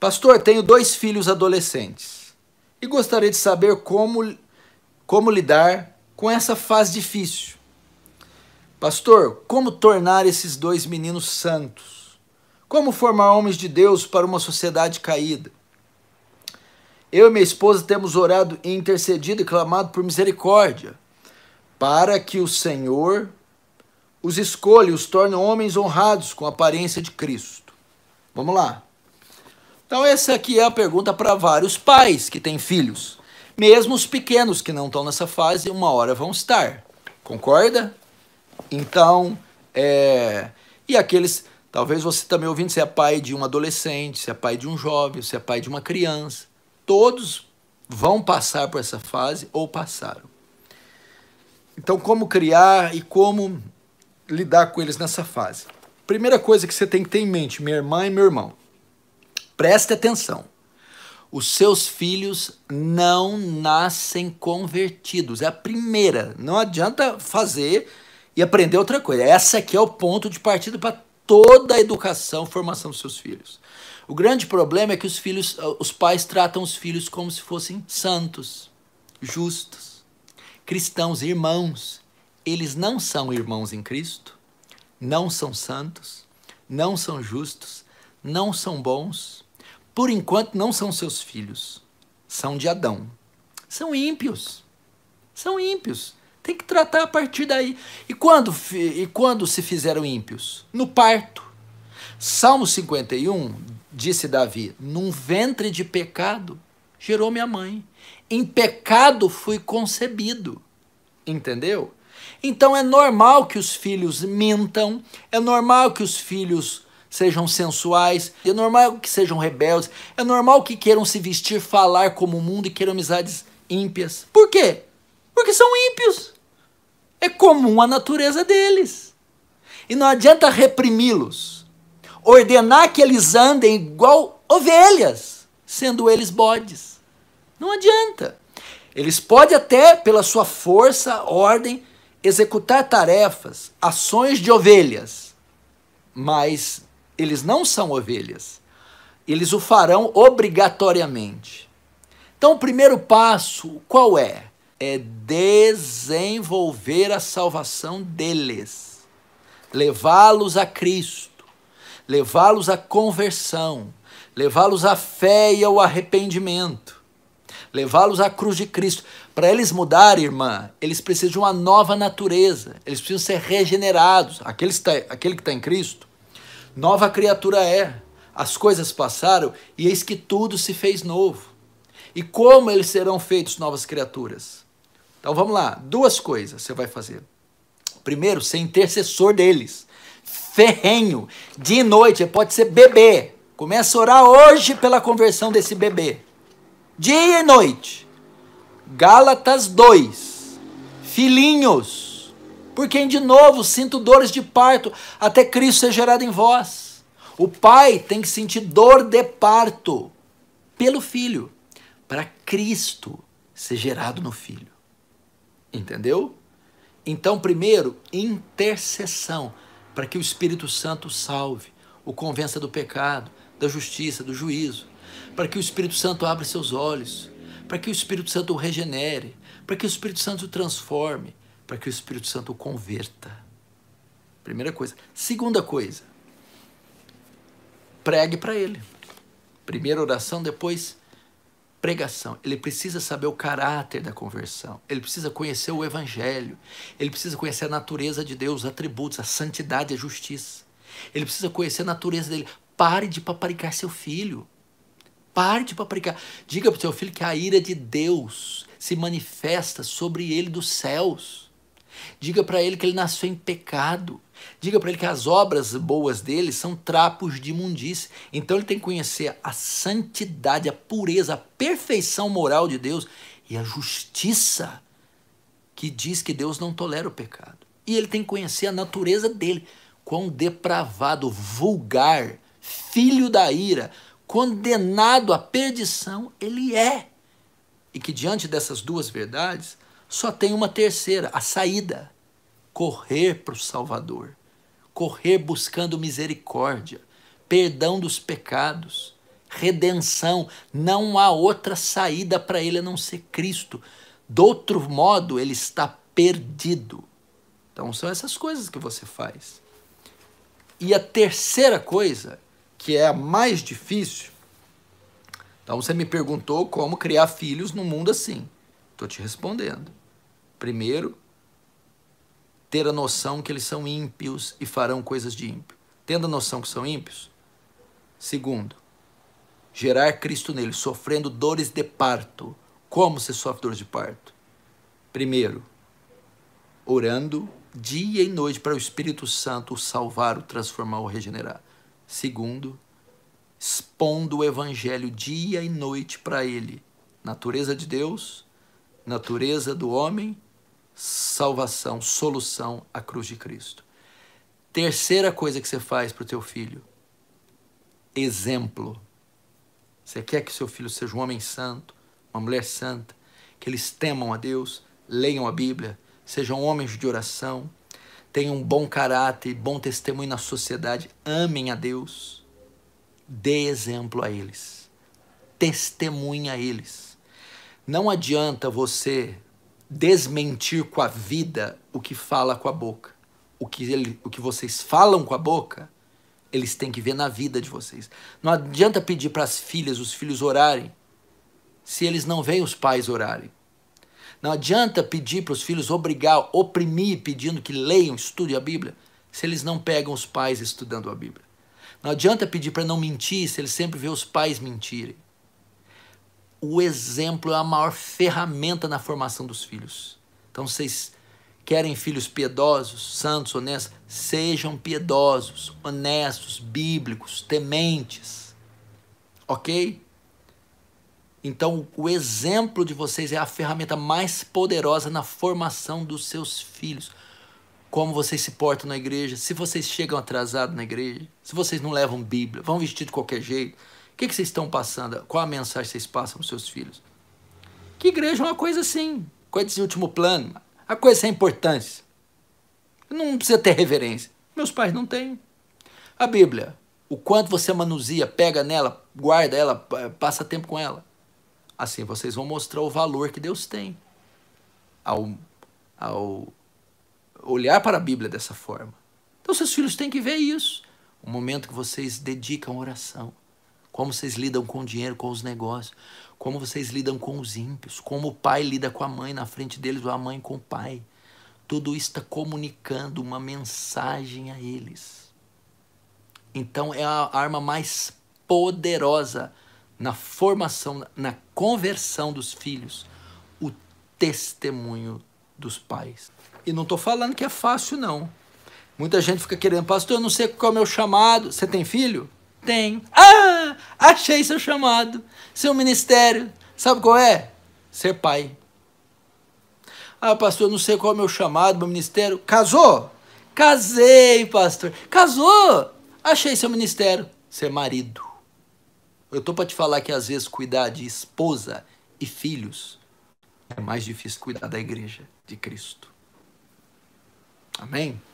Pastor, tenho dois filhos adolescentes e gostaria de saber como, como lidar com essa fase difícil. Pastor, como tornar esses dois meninos santos? Como formar homens de Deus para uma sociedade caída? Eu e minha esposa temos orado e intercedido e clamado por misericórdia, para que o Senhor os escolha e os torne homens honrados com a aparência de Cristo. Vamos lá. Então, essa aqui é a pergunta para vários pais que têm filhos. Mesmo os pequenos que não estão nessa fase, uma hora vão estar. Concorda? Então, é... e aqueles. Talvez você também ouvindo, se é pai de um adolescente, se é pai de um jovem, se é pai de uma criança. Todos vão passar por essa fase ou passaram. Então, como criar e como lidar com eles nessa fase? Primeira coisa que você tem que ter em mente, minha irmã e meu irmão. Preste atenção. Os seus filhos não nascem convertidos. É a primeira. Não adianta fazer e aprender outra coisa. Essa aqui é o ponto de partida para toda a educação, formação dos seus filhos. O grande problema é que os filhos, os pais tratam os filhos como se fossem santos, justos, cristãos, irmãos. Eles não são irmãos em Cristo, não são santos, não são justos, não são bons por enquanto não são seus filhos, são de Adão. São ímpios. São ímpios. Tem que tratar a partir daí. E quando, e quando se fizeram ímpios? No parto. Salmo 51, disse Davi: Num ventre de pecado gerou minha mãe. Em pecado fui concebido. Entendeu? Então é normal que os filhos mintam, é normal que os filhos sejam sensuais, é normal que sejam rebeldes, é normal que queiram se vestir, falar como o mundo e queiram amizades ímpias. Por quê? Porque são ímpios. É comum a natureza deles. E não adianta reprimi-los, ordenar que eles andem igual ovelhas, sendo eles bodes. Não adianta. Eles podem até, pela sua força, ordem, executar tarefas, ações de ovelhas, mas eles não são ovelhas. Eles o farão obrigatoriamente. Então, o primeiro passo qual é? É desenvolver a salvação deles, levá-los a Cristo, levá-los à conversão, levá-los à fé e ao arrependimento, levá-los à cruz de Cristo. Para eles mudarem, irmã, eles precisam de uma nova natureza, eles precisam ser regenerados. Tá, aquele que está tá em Cristo Nova criatura é. As coisas passaram e eis que tudo se fez novo. E como eles serão feitos novas criaturas? Então vamos lá, duas coisas você vai fazer. Primeiro, ser intercessor deles. Ferrenho, de noite, pode ser bebê. Começa a orar hoje pela conversão desse bebê. Dia e noite. Gálatas 2. Filhinhos, por quem de novo sinto dores de parto, até Cristo ser gerado em vós. O pai tem que sentir dor de parto pelo filho, para Cristo ser gerado no filho. Entendeu? Então, primeiro, intercessão, para que o Espírito Santo salve, o convença do pecado, da justiça, do juízo, para que o Espírito Santo abra seus olhos, para que o Espírito Santo o regenere, para que o Espírito Santo o transforme, para que o Espírito Santo o converta. Primeira coisa. Segunda coisa, pregue para ele. Primeira oração, depois pregação. Ele precisa saber o caráter da conversão. Ele precisa conhecer o evangelho. Ele precisa conhecer a natureza de Deus, os atributos, a santidade, a justiça. Ele precisa conhecer a natureza dele. Pare de paparicar seu filho. Pare de paparicar. Diga para o seu filho que a ira de Deus se manifesta sobre ele dos céus. Diga para ele que ele nasceu em pecado. Diga para ele que as obras boas dele são trapos de imundícia. Então ele tem que conhecer a santidade, a pureza, a perfeição moral de Deus e a justiça que diz que Deus não tolera o pecado. E ele tem que conhecer a natureza dele, quão depravado, vulgar, filho da ira, condenado à perdição ele é. E que diante dessas duas verdades, só tem uma terceira, a saída. Correr para o Salvador. Correr buscando misericórdia, perdão dos pecados, redenção. Não há outra saída para ele a não ser Cristo. Do outro modo, ele está perdido. Então, são essas coisas que você faz. E a terceira coisa, que é a mais difícil. Então, você me perguntou como criar filhos num mundo assim. Estou te respondendo. Primeiro, ter a noção que eles são ímpios e farão coisas de ímpio. Tendo a noção que são ímpios. Segundo, gerar Cristo neles, sofrendo dores de parto. Como se sofre dores de parto? Primeiro, orando dia e noite para o Espírito Santo o salvar, o transformar, o regenerar. Segundo, expondo o Evangelho dia e noite para ele. Natureza de Deus, natureza do homem salvação, solução, a cruz de Cristo. Terceira coisa que você faz para o teu filho, exemplo. Você quer que seu filho seja um homem santo, uma mulher santa, que eles temam a Deus, leiam a Bíblia, sejam homens de oração, tenham um bom caráter, bom testemunho na sociedade, amem a Deus. Dê exemplo a eles. Testemunha a eles. Não adianta você desmentir com a vida o que fala com a boca. O que, ele, o que vocês falam com a boca, eles têm que ver na vida de vocês. Não adianta pedir para as filhas, os filhos orarem, se eles não veem os pais orarem. Não adianta pedir para os filhos obrigar, oprimir, pedindo que leiam, estudem a Bíblia, se eles não pegam os pais estudando a Bíblia. Não adianta pedir para não mentir se eles sempre vê os pais mentirem o exemplo é a maior ferramenta na formação dos filhos. Então, vocês querem filhos piedosos, santos, honestos? Sejam piedosos, honestos, bíblicos, tementes. Ok? Então, o exemplo de vocês é a ferramenta mais poderosa na formação dos seus filhos. Como vocês se portam na igreja, se vocês chegam atrasados na igreja, se vocês não levam Bíblia, vão vestir de qualquer jeito, que, que vocês estão passando? Qual a mensagem que vocês passam para os seus filhos? Que igreja é uma coisa assim, coisa de último plano, a coisa sem é importância. Não precisa ter reverência. Meus pais não têm. A Bíblia, o quanto você manuseia, pega nela, guarda ela, passa tempo com ela. Assim vocês vão mostrar o valor que Deus tem ao, ao olhar para a Bíblia dessa forma. Então seus filhos têm que ver isso. O momento que vocês dedicam oração como vocês lidam com o dinheiro, com os negócios, como vocês lidam com os ímpios, como o pai lida com a mãe na frente deles, ou a mãe com o pai. Tudo isso está comunicando uma mensagem a eles. Então é a arma mais poderosa na formação, na conversão dos filhos, o testemunho dos pais. E não estou falando que é fácil, não. Muita gente fica querendo, pastor, eu não sei qual é o meu chamado. Você tem filho? Tenho. Ah! Ah, achei seu chamado, seu ministério. Sabe qual é? Ser pai. Ah, pastor, eu não sei qual é o meu chamado, meu ministério. Casou? Casei, pastor. Casou? Achei seu ministério. Ser marido. Eu tô para te falar que às vezes cuidar de esposa e filhos é mais difícil cuidar da igreja de Cristo. Amém?